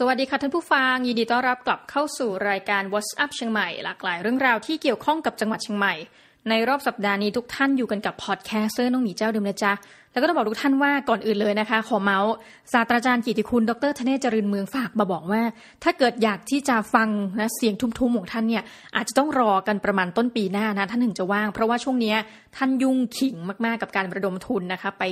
สวัสดีค่ะท่านผู้ฟังยินดีต้อนรับกลับเข้าสู่รายการ What's Up เชียงใหม่หลากหลายเรื่องราวที่เกี่ยวข้องกับจังหวัดเชียงใหม่ ในรอบสัปดาห์นี้ทุกท่านอยู่กันกับพอดแคสเซอร์น้องหมีเจ้าเดิมนะจ๊ะแล้วก็ต้องบอกทุกท่านว่าก่อนอื่นเลยนะคะ ขอเมาส์ศาสตราจารย์กิติคุณดรธเนศจรินเมืองฝากมาบอกว่า ถ้าเกิดอยากที่จะฟังนะเสียงทุ่มๆของท่านเนี่ยอาจจะต้องรอกันประมาณต้นปีหน้านะท่านถึงจะว่าง เพราะว่าช่วงนี้ท่านยุ่งขิงมากๆกับการระดมทุนนะคะไป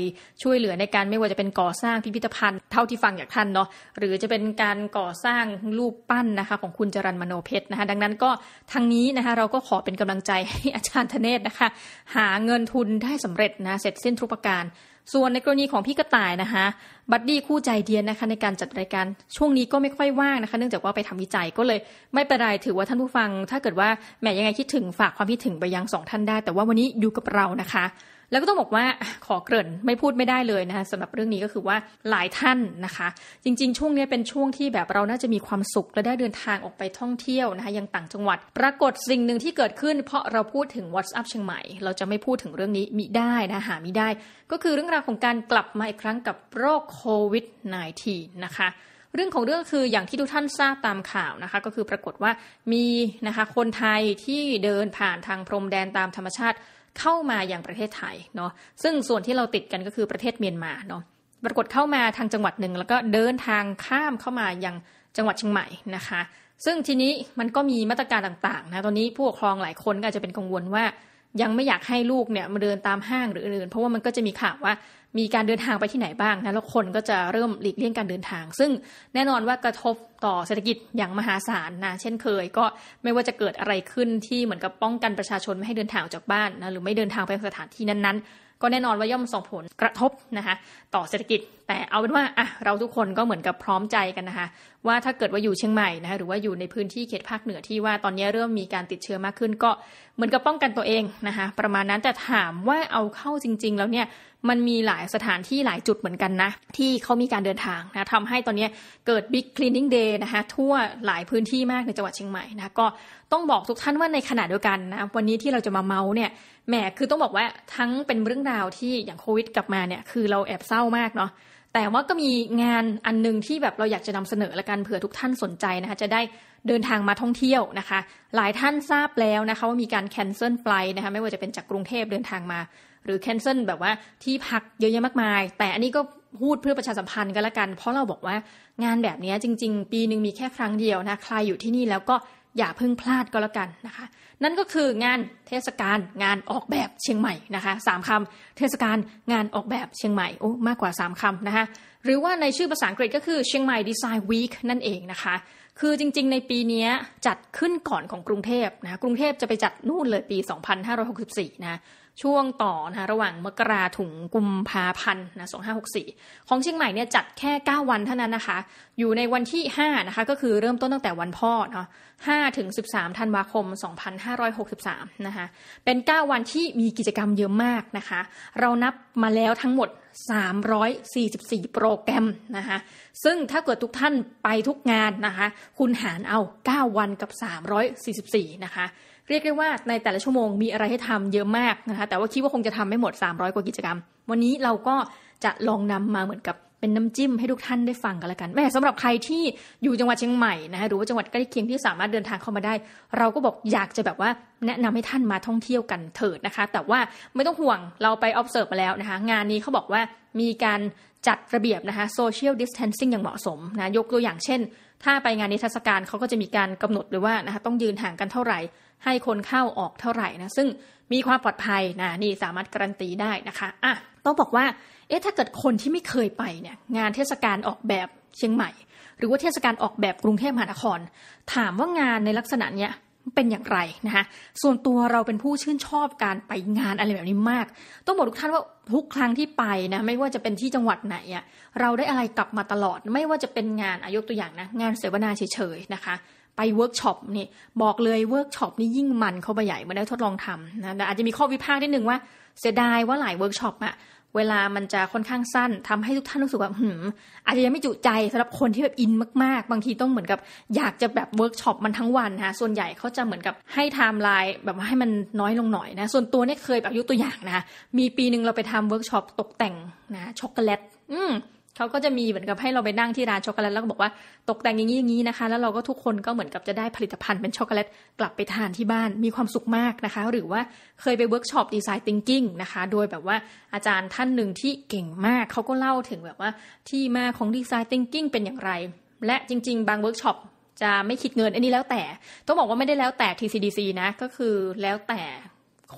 ช่วยเหลือในการไม่ว่าจะเป็นก่อสร้างพิพิธภัณฑ์เท่าที่ฟังจากท่านเนาะหรือจะเป็นการก่อสร้างรูปปั้นนะคะของคุณจรันมโนเพชรนะคะดังนั้นก็ทางนี้นะคะเราก็ขอเป็นกำลังใจให้อาจารย์ธเนศนะคะ หาเงินทุนได้สำเร็จนะเสร็จสิ้นทุกประการส่วนในกรณีของพี่กระต่ายนะคะบัดดี้คู่ใจเดียนนะคะในการจัดรายการช่วงนี้ก็ไม่ค่อยว่างนะคะ เนื่องจากว่าไปทำวิจัยก็เลยไม่เป็นไรถือว่าท่านผู้ฟัง ถ้าเกิดว่าแหมยังไงคิดถึงฝากความคิดถึงไปยังสองท่านได้ แต่ว่าวันนี้อยู่กับเรานะคะ แล้วก็ต้องบอกว่าขอเกริ่น ไม่พูดไม่ได้เลยนะคะสำหรับเรื่องนี้ก็คือว่าหลายท่านนะคะ จริง ๆ ช่วงนี้เป็นช่วงที่แบบเราน่าจะมีความสุขและได้เดินทางออกไปท่องเที่ยวนะคะยังต่างจังหวัด ปรากฏสิ่งหนึ่งที่เกิดขึ้น เพราะเราพูดถึง WhatsApp เชียงใหม่ เราจะไม่พูดถึงเรื่องนี้มิได้นะหามิได้ ก็คือเรื่องราวของการกลับมาอีกครั้งกับโรคโควิด -19 นะคะเรื่องของเรื่องคืออย่างที่ทุกท่านทราบตามข่าวนะคะก็คือปรากฏว่ามีนะคะคนไทยที่เดินผ่านทางพรมแดนตามธรรมชาติเข้ามาอย่างประเทศไทยเนาะซึ่งส่วนที่เราติดกันก็คือประเทศเมียนมาเนาะปรากฏเข้ามาทางจังหวัดหนึ่ง แล้วก็เดินทางข้ามเข้ามาอย่างจังหวัดเชียงใหม่นะคะ ซึ่งทีนี้มันก็มีมาตรการต่างๆนะตอนนี้ผู้ปกครองหลายคนก็อาจจะเป็นกังวลว่า ยังไม่อยากให้ลูกเนี่ยมาเดินตามห้างหรืออื่นเพราะว่ามันก็จะมีข่าวว่ามีการเดินทางไปที่ไหนบ้างนะแล้วคนก็จะเริ่มหลีกเลี่ยงการเดินทาง ซึ่งแน่นอนว่ากระทบต่อเศรษฐกิจอย่างมหาศาลนะเช่นเคยก็ไม่ว่าจะเกิดอะไรขึ้นที่เหมือนกับป้องกันประชาชนไม่ให้เดินทางออกจากบ้านนะหรือไม่เดินทางไปสถานที่นั้นๆ ก็แน่นอนว่าย่อมส่งผลกระทบนะคะต่อเศรษฐกิจแต่เอาเป็นว่าอ่ะเราทุกคนก็เหมือนกับพร้อมใจกันนะคะว่าถ้าเกิดว่าอยู่เชียงใหม่นะคะหรือว่าอยู่ในพื้นที่เขตภาคเหนือที่ว่าตอนนี้เริ่มมีการติดเชื้อมากขึ้น ก็เหมือนกับป้องกันตัวเองนะคะประมาณนั้นแต่ถามว่าเอาเข้าจริง ๆ แล้วเนี่ยมันมีหลายสถานที่หลายจุดเหมือนกันนะ ที่เขามีการเดินทางนะทำให้ตอนนี้เกิด Big Cleaning Day นะคะทั่วหลายพื้นที่มากในจังหวัดเชียงใหม่นะก็ต้องบอกทุกท่านว่าในขณะเดียวกันนะวันนี้ที่เราจะมาเมาส์เนี่ยแหมคือต้องบอกว่าทั้งเป็นเรื่องราวที่อย่างโควิดกลับมาเนี่ย คือเราแอบเศร้ามากเนาะแต่ว่าก็มีงานอันนึงที่แบบเราอยากจะนำเสนอละกันเผื่อทุกท่านสนใจนะคะจะได้เดินทางมาท่องเที่ยวนะคะ หลายท่านทราบแล้วนะคะว่ามีการแคนเซิลไฟล์นะคะไม่ว่าจะเป็นจากกรุงเทพเดินทางมาหรือแคนเซิลแบบว่าที่พักเยอะแยะมากมาย แต่อันนี้ก็พูดเพื่อประชาสัมพันธ์กันละกัน เพราะเราบอกว่างานแบบนี้จริงๆ ปีหนึ่งมีแค่ครั้งเดียวนะใครอยู่ที่นี่แล้วก็อย่าเพิ่งพลาดก็แล้วกันนะคะ นั่นก็คืองานเทศกาลงานออกแบบเชียงใหม่นะคะสามคำเทศกาลงานออกแบบเชียงใหม่โอ้มากกว่า 3 คำนะคะหรือว่าในชื่อภาษาอังกฤษก็คือเชียงใหม่ดีไซน์วีคนั่นเองนะคะคือจริงๆในปีนี้จัดขึ้นก่อนของกรุงเทพนะกรุงเทพจะไปจัดนู่นเลยปี2564นะช่วงต่อนะคะระหว่างมกราถุงกุมภาพันธ์นะ2564 ของเชียงใหม่เนี่ยจัดแค่ 9 วันเท่านั้นนะคะ อยู่ในวันที่ 5 นะคะ ก็คือเริ่มต้นตั้งแต่วันพ่อเนาะ5ถึง 13ธันวาคม 2563นะคะเป็น 9 วันที่มีกิจกรรมเยอะมากนะคะ เรานับมาแล้วทั้งหมด 344 โปรแกรมนะคะ ซึ่งถ้าเกิดทุกท่านไปทุกงานนะคะ คุณหารเอา 9 วันกับ 344 นะคะเรียกได้ว่า ในแต่ละชั่วโมงมีอะไรให้ทำเยอะมากนะคะแต่ว่าคิดว่าคงจะทำไม่หมด 300กว่ากิจกรรมวันนี้เราก็จะลองนำมาเหมือนกับเป็นน้ำจิ้มให้ทุกท่านได้ฟังกันละกันแม่สำหรับใครที่อยู่จังหวัดเชียงใหม่นะคะหรือว่าจังหวัดใกล้เคียงที่สามารถเดินทางเข้ามาได้ เราก็บอกอยากจะแบบว่าแนะนำให้ท่านมาท่องเที่ยวกันเถิดนะคะแต่ว่าไม่ต้องห่วงเราไป observe มาแล้วนะคะงานนี้เขาบอกว่ามีการจัดระเบียบนะคะ social distancing อย่างเหมาะสมนะยกตัวอย่างเช่นถ้าไปงานนิทรรศการเขาก็จะมีการกำหนดเลยว่านะคะต้องยืนห่างกันเท่าไหร่ให้คนเข้าออกเท่าไหร่นะซึ่งมีความปลอดภัยนะนี่สามารถการันตีได้นะคะอ่ะต้องบอกว่าเอ๊ะถ้าเกิดคนที่ไม่เคยไปเนี่ยงานเทศกาลออกแบบเชียงใหม่ หรือว่าเทศกาลออกแบบกรุงเทพมหานคร ถามว่างานในลักษณะเนี้ยเป็นอย่างไรนะคะส่วนตัวเราเป็นผู้ชื่นชอบการไปงานอะไรแบบนี้มาก ต้องบอกทุกท่านว่าทุกครั้งที่ไปนะไม่ว่าจะเป็นที่จังหวัดไหนอะ่ะเราได้อะไรกลับมาตลอด ไม่ว่าจะเป็นงานอายุตัวอย่างนะงานเสวนาเฉยๆนะคะ ไปเวิร์กช็อปนี่บอกเลยเวิร์กช็อปนี่ยิ่งมันเข้าไปใหญ่มาได้ทดลองทำนะแต่อาจจะมีข้อวิพากษ์นิดนึงว่าเสียดายว่าหลายเวิร์กช็อปอะเวลามันจะค่อนข้างสั้น ทำให้ทุกท่านรู้สึกว่าหืมอาจจะยังไม่จุใจสำหรับคนที่แบบอินมาก ๆ บางทีต้องเหมือนกับอยากจะแบบเวิร์กช็อปมันทั้งวันนะ ส่วนใหญ่เขาจะเหมือนกับให้ไทม์ไลน์แบบให้มันน้อยลงหน่อย นะ ส่วนตัวเนี่ยเคยแบบยกตัวอย่างนะ มีปีหนึ่งเราไปทำเวิร์กช็อปตกแต่งนะช็อกโกแลตอืมเขาก็จะมีเหมือนกับให้เราไปนั่งที่ร้านช็อกโกแลตแล้วก็บอกว่าตกแต่งอย่างนี้อย่างนี้นะคะ แล้วเราก็ทุกคนก็เหมือนกับจะได้ผลิตภัณฑ์เป็นช็อกโกแลตกลับไปทานที่บ้านมีความสุขมากนะคะ หรือว่าเคยไปเวิร์กช็อปดีไซน์ทิงกิ้งนะคะ โดยแบบว่าอาจารย์ท่านหนึ่งที่เก่งมาก เขาก็เล่าถึงแบบว่าที่มาของดีไซน์ทิงกิ้งเป็นอย่างไร และจริง ๆ บางเวิร์กช็อป จะไม่คิดเงินอันนี้แล้วแต่ต้องบอกว่าไม่ได้แล้วแต่ TCDC นะก็คือแล้วแต่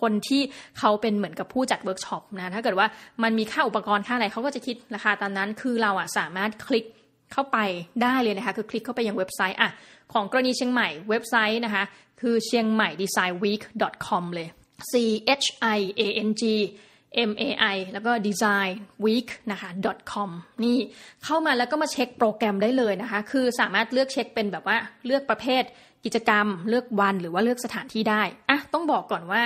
คนที่เขาเป็นเหมือนกับผู้จัดเวิร์กช็อปนะถ้าเกิดว่ามันมีค่าอุปกรณ์ค่าอะไรเขาก็จะคิดราคาตามนั้น คือเราอะสามารถคลิกเข้าไปได้เลยนะคะ คือคลิกเข้าไปยังเว็บไซต์อะของกรณีเชียงใหม่เว็บไซต์นะคะ คือเชียงใหม่ดีไซน์ week com เลย c h i a n g m a i แล้วก็ design week นะคะ com นี่เข้ามาแล้วก็มาเช็คโปรแกรมได้เลยนะคะ คือสามารถเลือกเช็คเป็นแบบว่าเลือกประเภท กิจกรรม เลือกวัน หรือว่าเลือกสถานที่ได้อะต้องบอกก่อนว่า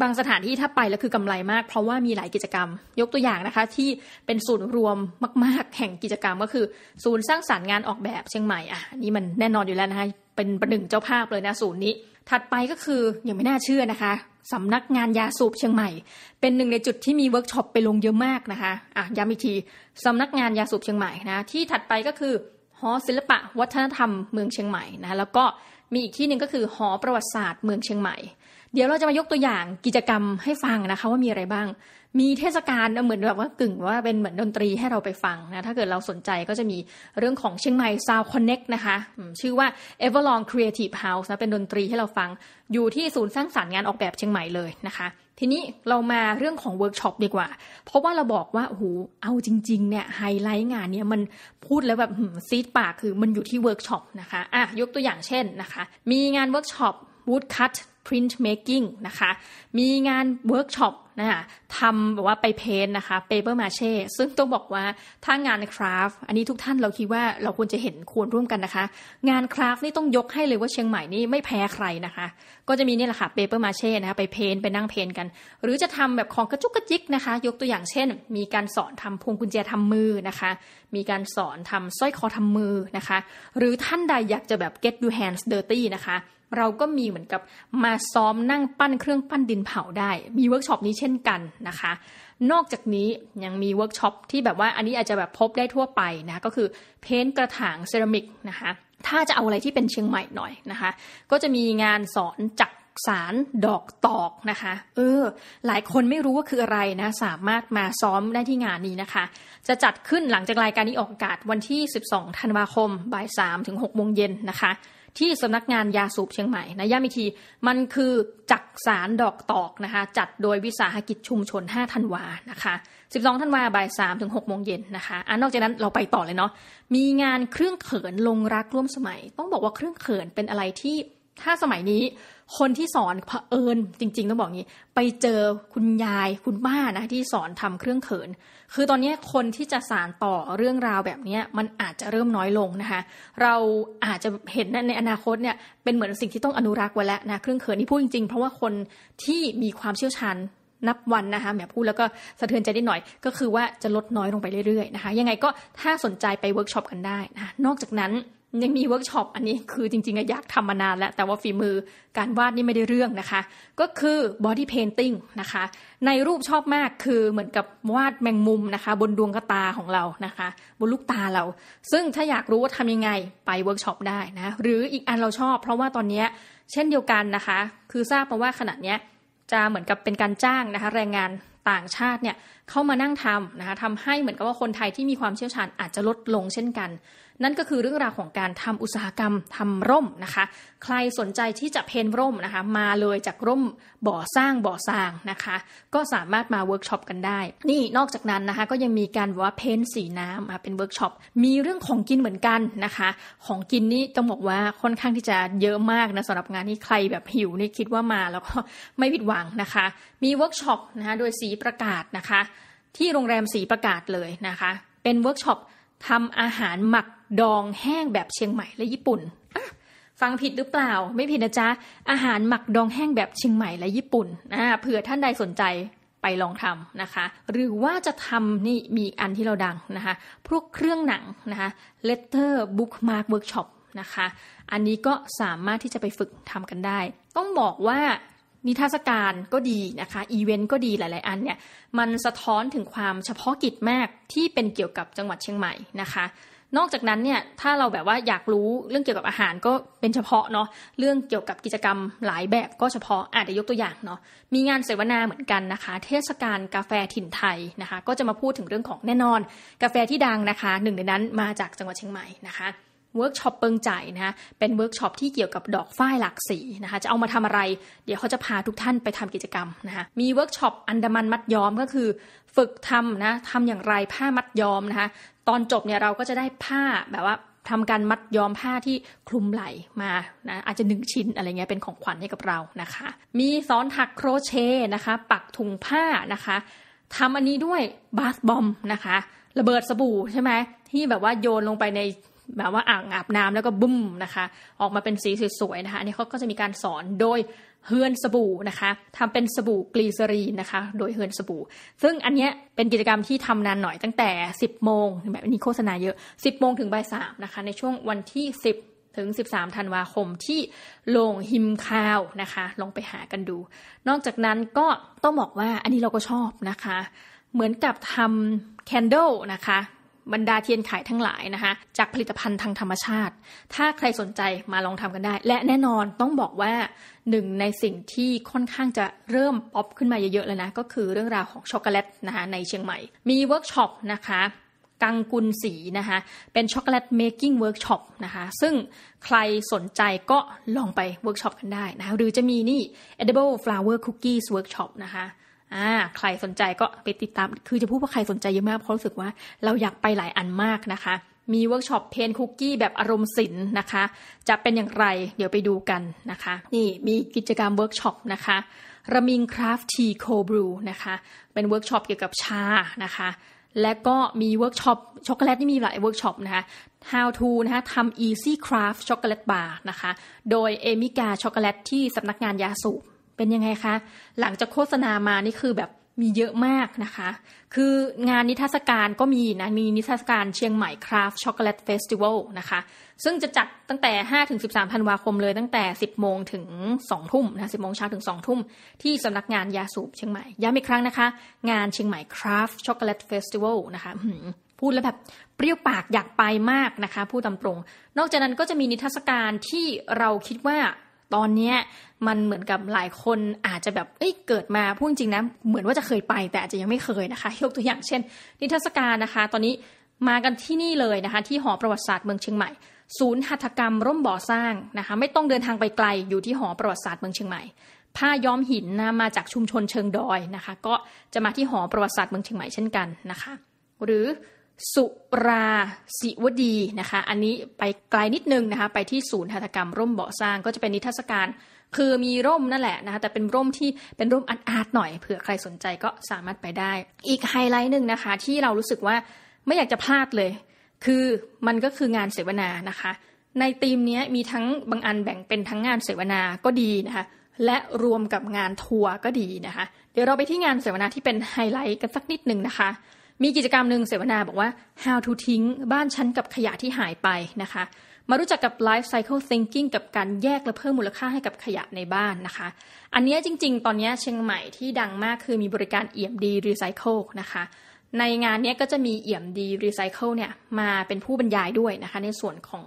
บางสถานที่ถ้าไปแล้วคือกำไรมากเพราะว่ามีหลายกิจกรรม ยกตัวอย่างนะคะ ที่เป็นศูนย์รวมมากๆแห่งกิจกรรมก็คือ ศูนย์สร้างสารรค์งานออกแบบเชียงใหม่อ่ะนี่มันแน่นอนอยู่แล้วนะคะเป็นประหนึ่งเจ้าภาพเลยนะ ศูนย์นี้ถัดไปก็คืออย่างไม่น่าเชื่อนะคะสำนักงานยาสูบเชียงใหม่ เป็นหนึ่งในจุดที่มีเวิร์กช็อปไปลงเยอะมากนะคะอ่ะย้ำอีกทีสำนักงานยาสูบเชียงใหม่นะที่ถัดไปก็คือหอศิลปะ วัฒนธรรมเมืองเชียงใหม่นะแล้วก็มีอีกที่หนึ่งก็คือหอประวัติศาสตร์เมืองเชียงใหม่เดี๋ยวเราจะมายกตัวอย่างกิจกรรมให้ฟังนะคะว่ามีอะไรบ้าง มีเทศกาลเหมือนแบบว่ากึ่งว่าเป็นเหมือนดนตรีให้เราไปฟังนะถ้าเกิดเราสนใจก็จะมีเรื่องของเชียงใหม่ Sound Connect นะคะชื่อว่า Everlong Creative House นะเป็นดนตรีให้เราฟังอยู่ที่ศูนย์สร้างสารรค์งานออกแบบเชียงใหม่เลยนะคะ ทีนี้เรามาเรื่องของเวิร์กช็อปดีกว่า เพราะว่าเราบอกว่าโอ้โหเอาจริงๆเนี่ยไฮไลท์งานเนี้ยมันพูดแล้วแบบซีดปากคือมันอยู่ที่เวิร์กช็อปนะคะอ่ะยกตัวอย่างเช่นนะคะมีงานเวิร์กช็อป woodcut printmaking นะคะ มีงานเวิร์กช็อปนะคะทำแบบว่าไปเพนนะคะ paper mache ซึ่งต้องบอกว่าถ้างานคราฟ อันนี้ทุกท่านเราคิดว่าเราควรจะเห็นควรร่วมกันนะคะ งานคราฟนี่ต้องยกให้เลยว่าเชียงใหม่นี่ไม่แพ้ใครนะคะ ก็จะมีนี่แหละค่ะ paper mache นะคะไปเพนไปนั่งเพนกัน หรือจะทำแบบของกระจุกกระจิกนะคะ ยกตัวอย่างเช่น มีการสอนทำพวงกุญแจทำมือนะคะ มีการสอนทำสร้อยคอทำมือนะคะ หรือท่านใดอยากจะแบบ get your hands dirty นะคะเราก็มีเหมือนกับมาซ้อมนั่งปั้นเครื่องปั้นดินเผาได้มีเวิร์กช็อปนี้เช่นกันนะคะ นอกจากนี้ยังมีเวิร์กช็อปที่แบบว่าอันนี้อาจจะแบบพบได้ทั่วไปนะะก็คือเพ้นกระถางเซรามิกนะคะถ้าจะเอาอะไรที่เป็นเชียงใหม่หน่อยนะคะ ก็จะมีงานสอนจักสารดอกตอกนะคะ เออ หลายคนไม่รู้ว่าคืออะไรนะ สามารถมาซ้อมได้ที่งานนี้นะคะ จะจัดขึ้นหลังจากรายการนี้ออกอากาศ วันที่ 12 ธันวาคม บ่าย 3 ถึง 6 โมงเย็นนะคะ ที่สำนักงานยาสูบเชียงใหม่นะย่ามิที มันคือจักสารดอกตอกนะคะ จัดโดยวิสาหกิจชุมชน 5 ธันวา นะคะ 12 ธันวา บ่าย 3 ถึง 6 โมงเย็นนะคะอันนอกจากนั้นเราไปต่อเลยเนาะ มีงานเครื่องเขินลงรักร่วมสมัย ต้องบอกว่าเครื่องเขินเป็นอะไรที่ถ้าสมัยนี้คนที่สอนเผอิญจริงๆ ต้องบอกงี้ ไปเจอคุณยายคุณป้านะที่สอนทำเครื่องเขิน คือตอนนี้คนที่จะสานต่อเรื่องราวแบบนี้มันอาจจะเริ่มน้อยลงนะคะเราอาจจะเห็นในอนาคตเนี่ยเป็นเหมือนสิ่งที่ต้องอนุรักษ์ไว้แล้วนะเครื่องเขินที่พูดจริงๆเพราะว่าคนที่มีความเชี่ยวชาญนับวันนะคะแบบพูดแล้วก็สะเทือนใจได้หน่อย ก็คือว่าจะลดน้อยลงไปเรื่อยๆนะคะยังไงก็ถ้าสนใจไปเวิร์กช็อปกันได้นะนอกจากนั้นยังมีเวิร์กช็อป อันนี้คือจริงๆอยากทำมานานแล้ว แต่ว่าฝีมือการวาดนี่ไม่ได้เรื่องนะคะ ก็คือบอดี้เพนติ้งนะคะ ในรูปชอบมากคือเหมือนกับวาดแมงมุมนะคะ บนดวงตาของเรานะคะบนลูกตาเราซึ่งถ้าอยากรู้ว่าทำยังไงไปเวิร์กช็อปได้นะหรืออีกอันเราชอบ เพราะว่าตอนนี้เช่นเดียวกันนะคะ คือทราบมาว่าขนาเนี้ยจะเหมือนกับเป็นการจ้างนะคะ แรงงานต่างชาติเนี่ยเข้ามานั่งทำนะคะทำให้เหมือนกับว่าคนไทยที่มีความเชี่ยวชาญอาจจะลดลงเช่นกันนั่นก็คือเรื่องราวของการทำอุตสาหกรรมทำร่มนะคะ ใครสนใจที่จะเพนร่มนะคะ มาเลยจากร่มบ่อสร้างบ่อสร้างนะคะ ก็สามารถมาเวิร์กช็อปกันได้ นี่นอกจากนั้นนะคะ ก็ยังมีการว่าเพนสีน้ำเป็นเวิร์กช็อปมีเรื่องของกินเหมือนกันนะคะ ของกินนี่ต้องบอกว่าค่อนข้างที่จะเยอะมากนะสำหรับงานนี้ใครแบบหิวนี่คิดว่ามาแล้วก็ไม่ผิดหวังนะคะ มีเวิร์กช็อปนะคะโดยสีประกาศนะคะที่โรงแรมสีประกาศเลยนะคะ เป็นเวิร์กช็อปทำอาหารหมักดองแห้งแบบเชียงใหม่และญี่ปุ่น ฟังผิดหรือเปล่า ไม่ผิดนะจ๊ะ อาหารหมักดองแห้งแบบเชียงใหม่และญี่ปุ่นนะเผื่อท่านใดสนใจไปลองทำนะคะ หรือว่าจะทำนี่มีอันที่เราดังนะคะ พวกเครื่องหนังนะคะ letter bookmark workshop นะคะ อันนี้ก็สามารถที่จะไปฝึกทำกันได้ ต้องบอกว่านิทรรศการก็ดีนะคะ อีเวนต์ก็ดีหลาย ๆ อันเนี่ย มันสะท้อนถึงความเฉพาะกิจมากที่เป็นเกี่ยวกับจังหวัดเชียงใหม่นะคะ นอกจากนั้นเนี่ย ถ้าเราแบบว่าอยากรู้เรื่องเกี่ยวกับอาหารก็เป็นเฉพาะเนาะ เรื่องเกี่ยวกับกิจกรรมหลายแบบก็เฉพาะอาจจะยกตัวอย่างเนาะ มีงานเสวนาเหมือนกันนะคะ เทศกาลกาแฟถิ่นไทยนะคะ ก็จะมาพูดถึงเรื่องของแน่นอนกาแฟที่ดังนะคะ หนึ่งในนั้นมาจากจังหวัดเชียงใหม่นะคะเวิร์กช็อปเปิงใจนะคะเป็นเวิร์กช็อปที่เกี่ยวกับดอกฝ้ายหลากสีนะคะ จะเอามาทำอะไร เดี๋ยวเขาจะพาทุกท่านไปทำกิจกรรมนะคะ มีเวิร์กช็อปอันดามันมัดย้อมก็คือฝึกทำนะทำอย่างไรผ้ามัดย้อมนะคะ ตอนจบเนี่ยเราก็จะได้ผ้าแบบว่าทำการมัดย้อมผ้าที่คลุมไหลมานะอาจจะหนึ่งชิ้นอะไรเงี้ยเป็นของขวัญให้กับเรานะคะ มีสอนถักโครเชต์นะคะ ปักถุงผ้านะคะทำอันนี้ด้วยบาสบอมนะคะ ระเบิดสบู่ใช่ไหม ที่แบบว่าโยนลงไปในแบบว่าอ่างอาบน้ำแล้วก็บุ้มนะคะ ออกมาเป็นสีสวยๆนะคะอันนี้เขาก็จะมีการสอนโดยเฮือนสบู่นะคะทำเป็นสบู่กลีเซอรีนนะคะ โดยเฮือนสบู่ ซึ่งอันนี้เป็นกิจกรรมที่ทำนานหน่อยตั้งแต่ 10โมงแบบนี้โฆษณาเยอะ 10โมงถึงบ่ายสามนะคะ ในช่วงวันที่ 10 ถึง 13ธันวาคมที่โรงหิมคาวนะคะ ลองไปหากันดู นอกจากนั้นก็ต้องบอกว่าอันนี้เราก็ชอบนะคะ เหมือนกับทำแคนเดลนะคะบรรดาเทียนขายทั้งหลายนะคะจากผลิตภัณฑ์ทางธรรมชาติ ถ้าใครสนใจมาลองทำกันได้ และแน่นอนต้องบอกว่าหนึ่งในสิ่งที่ค่อนข้างจะเริ่มป๊อปขึ้นมาเยอะๆแล้วนะ ก็คือเรื่องราวของช็อกโกแลตนะคะในเชียงใหม่ มีเวิร์กช็อปนะคะกังกุลสีนะคะเป็นช็อกโกแลตเมคกิ้งเวิร์กช็อปนะคะ ซึ่งใครสนใจก็ลองไปเวิร์กช็อปกันได้นะะหรือจะมีนี่ edible flower cookies workshop นะคะอ่าใครสนใจก็ไปติดตาม คือจะพูดว่าใครสนใจเยอะมาก เพราะรู้สึกว่าเราอยากไปหลายอันมากนะคะ มีเวิร์กช็อปเพนคุกกี้แบบอารมณ์ศิลป์นะคะ จะเป็นอย่างไรเดี๋ยวไปดูกันนะคะ นี่มีกิจกรรมเวิร์กช็อปนะคะระมิงคราฟทีโคบรูนะคะ เป็นเวิร์กช็อปเกี่ยวกับชานะคะ และก็มีเวิร์กช็อป ช็อกโกแลตนี่มีหลายเวิร์กช็อปนะคะ How to นะคะทำ Easy Craft ช็อกโกแลตบาร์นะคะ โดยเอมิกาช็อกโกแลตที่สำนักงานยาสูบเป็นยังไงคะ หลังจากโฆษณามานี่คือแบบมีเยอะมากนะคะ คืองานนิทรรศการก็มีนะมีนิทรรศการเชียงใหม่คราฟช็อกโกแลตเฟสติวัลนะคะ ซึ่งจะจัดตั้งแต่ 5-13ถึงธันวาคมเลยตั้งแต่ 10 โมงถึง 2 ทุ่มนะ10 โมงเช้าถึง 2 ทุ่มที่สำนักงานยาสูบเชียงใหม่ย้ำอีกครั้งนะคะ งานเชียงใหม่คราฟช็อกโกแลตเฟสติวัลนะคะพูดแล้วแบบเปรี้ยวปากอยากไปมากนะคะ ผู้ตำตรงนอกจากนั้นก็จะมีนิทรรศการที่เราคิดว่าตอนเนี้ยมันเหมือนกับหลายคนอาจจะแบบเอ้ยเกิดมาพูดจริงนะเหมือนว่าจะเคยไปแต่อาจจะยังไม่เคยนะคะยกตัวอย่างเช่น นิทรรศการนะคะ ตอนนี้มากันที่นี่เลยนะคะ ที่หอประวัติศาสตร์เมืองเชียงใหม่ ศูนย์หัตถกรรมร่มบ่อสร้างนะคะไม่ต้องเดินทางไปไกลอยู่ที่หอประวัติศาสตร์เมืองเชียงใหม่ผ้าย้อมหินนะมาจากชุมชนเชิงดอยนะคะ ก็จะมาที่หอประวัติศาสตร์เมืองเชียงใหม่เช่นกันนะคะ หรือสุราศิวดีนะคะ อันนี้ไปไกลนิดนึงนะคะ ไปที่ศูนย์หัตถกรรม ร่มเบาะสร้างก็จะเป็นนิทรรศการ คือมีร่มนั่นแหละนะคะ แต่เป็นร่มที่เป็นร่มอัดอาร์ตหน่อยเผื่อใครสนใจก็สามารถไปได้ อีกไฮไลท์หนึ่งนะคะที่เรารู้สึกว่าไม่อยากจะพลาดเลย คือมันก็คืองานเสวนานะคะ ในธีมนี้มีทั้งบางอันแบ่งเป็นทั้งงานเสวนาก็ดีนะคะ และรวมกับงานทัวร์ก็ดีนะคะ เดี๋ยวเราไปที่งานเสวนาที่เป็นไฮไลท์กันสักนิดหนึ่งนะคะมีกิจกรรมหนึ่งเสวนาบอกว่า how to ทิ้งบ้านชั้นกับขยะที่หายไปนะคะ มารู้จักกับ life cycle thinking กับการแยกและเพิ่มมูลค่าให้กับขยะในบ้านนะคะ อันนี้จริง ๆ ตอนนี้เชียงใหม่ที่ดังมากคือมีบริการเอี่ยมดีรีไซเคิลนะคะ ในงานนี้ก็จะมีเอี่ยมดีรีไซเคิลเนี่ยมาเป็นผู้บรรยายด้วยนะคะ ในส่วนของ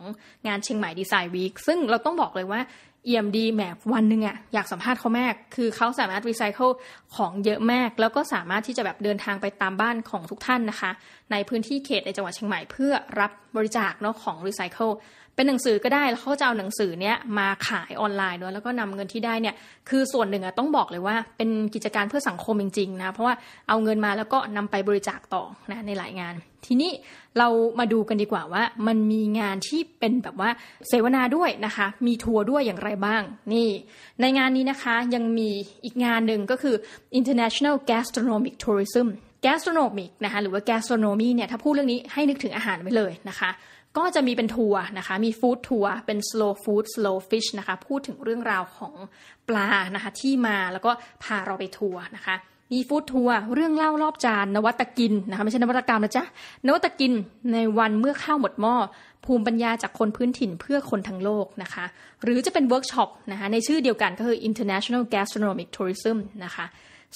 งานเชียงใหม่ดีไซน์วีคซึ่งเราต้องบอกเลยว่าเอี่ยมดีแหมวันหนึ่งอะอยากสัมภาษณ์เขาแม่คือเขาสามารถรีไซเคิลของเยอะมากแล้วก็สามารถที่จะแบบเดินทางไปตามบ้านของทุกท่านนะคะ ในพื้นที่เขตในจังหวัดเชียงใหม่ เพื่อรับบริจาคเนาะของรีไซเคิลเป็นหนังสือก็ได้แล้วเขาจะเอาหนังสือเนี้ยมาขายออนไลน์ด้วยแล้วก็นำเงินที่ได้เนี่ย คือส่วนหนึ่งอะต้องบอกเลยว่าเป็นกิจการเพื่อสังคมจริงๆนะเพราะว่าเอาเงินมาแล้วก็นำไปบริจาคต่อนะในหลายงาน ทีนี้เรามาดูกันดีกว่าว่า มันมีงานที่เป็นแบบว่าเสวนาด้วยนะคะ มีทัวร์ด้วยอย่างไรบ้าง นี่ ในงานนี้นะคะยังมีอีกงานหนึ่งก็คือ International Gastronomic Tourism gastronomic นะคะหรือว่า gastronomy เนี่ยถ้าพูดเรื่องนี้ให้นึกถึงอาหารไปเลยนะคะก็จะมีเป็นทัวร์นะคะ มีฟู้ดทัวร์ เป็น slow food slow fish นะคะ พูดถึงเรื่องราวของปลานะคะ ที่มาแล้วก็พาเราไปทัวร์นะคะ มีฟู้ดทัวร์ เรื่องเล่ารอบจานนวัตกินนะคะ ไม่ใช่นวัตกรรมนะจ๊ะ นวัตกินในวันเมื่อข้าวหมดหม้อภูมิปัญญาจากคนพื้นถิ่นเพื่อคนทั้งโลกนะคะ หรือจะเป็นเวิร์กช็อปนะคะ ในชื่อเดียวกันก็คือ international gastronomic tourism นะคะ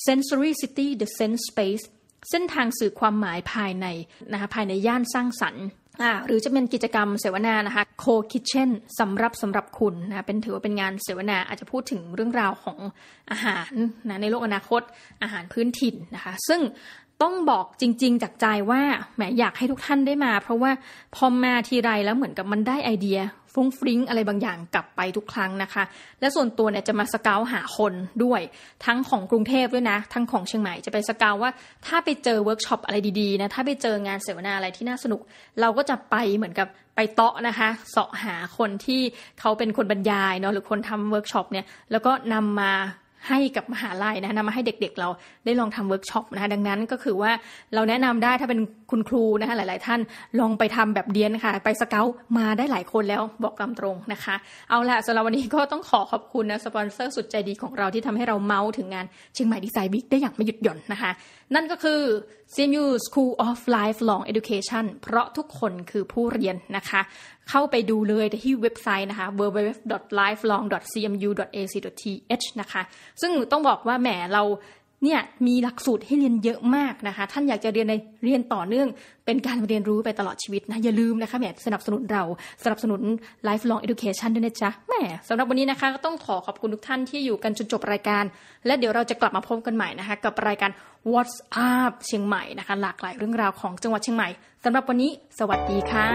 sensory city the sense space เส้นทางสื่อความหมายภายในนะคะ ภายในย่านสร้างสรรค์หรือจะเป็นกิจกรรมเสวนานะคะโคคิเช่นสำหรับสำหรับคุณนะ เป็นถือว่าเป็นงานเสวนาอาจจะพูดถึงเรื่องราวของอาหารนะในโลกอนาคตอาหารพื้นถิ่นนะคะ ซึ่งต้องบอกจริงๆ จากใจว่าแหมอยากให้ทุกท่านได้มา เพราะว่าพอมาทีไรแล้วเหมือนกับมันได้ไอเดียฟุ้งฟริ้งอะไรบางอย่างกลับไปทุกครั้งนะคะและส่วนตัวเนี่ยจะมาสเกลหาคนด้วย ทั้งของกรุงเทพด้วยนะทั้งของเชียงใหม่จะไปสเกลว่าถ้าไปเจอเวิร์กช็อปอะไรดีๆนะถ้าไปเจองานเสวนาอะไรที่น่าสนุก เราก็จะไปเหมือนกับไปเตาะนะคะเสาะหาคนที่เขาเป็นคนบรรยายเนาะหรือคนทำเวิร์กช็อปเนี่ยแล้วก็นำมาให้กับมหาลัยนะคะนำมาให้เด็ก ๆ เราได้ลองทำเวิร์กช็อปนะคะ ดังนั้นก็คือว่าเราแนะนำได้ถ้าเป็นคุณครูนะคะหลายๆท่านลองไปทำแบบเดียนค่ะ ไปสเกลมาได้หลายคนแล้วบอกตามตรงนะคะ เอาละสำหรับวันนี้ก็ต้องขอขอบคุณนะสปอนเซอร์สุดใจดีของเราที่ทำให้เราเมาส์ถึงงานเชียงใหม่ดีไซน์วิกได้อย่างไม่หยุดหย่อนนะคะ นั่นก็คือ CMU School of Lifelong Education เพราะทุกคนคือผู้เรียนนะคะเข้าไปดูเลยที่เว็บไซต์นะคะ www.lifelong.cmu.ac.th นะคะ ซึ่งต้องบอกว่าแหม เราเนี่ยมีหลักสูตรให้เรียนเยอะมากนะคะ ท่านอยากจะเรียนในเรียนต่อเนื่องเป็นการเรียนรู้ไปตลอดชีวิตนะ อย่าลืมนะคะแหมสนับสนุนเรา สนับสนุน lifelong education ด้วยนะจ๊ะ แหมสำหรับวันนี้นะคะก็ต้องขอขอบคุณทุกท่านที่อยู่กันจนจบรายการ และเดี๋ยวเราจะกลับมาพบกันใหม่นะคะ กับรายการ What's Up เชียงใหม่นะคะ หลากหลายเรื่องราวของจังหวัดเชียงใหม่ สำหรับวันนี้สวัสดีค่ะ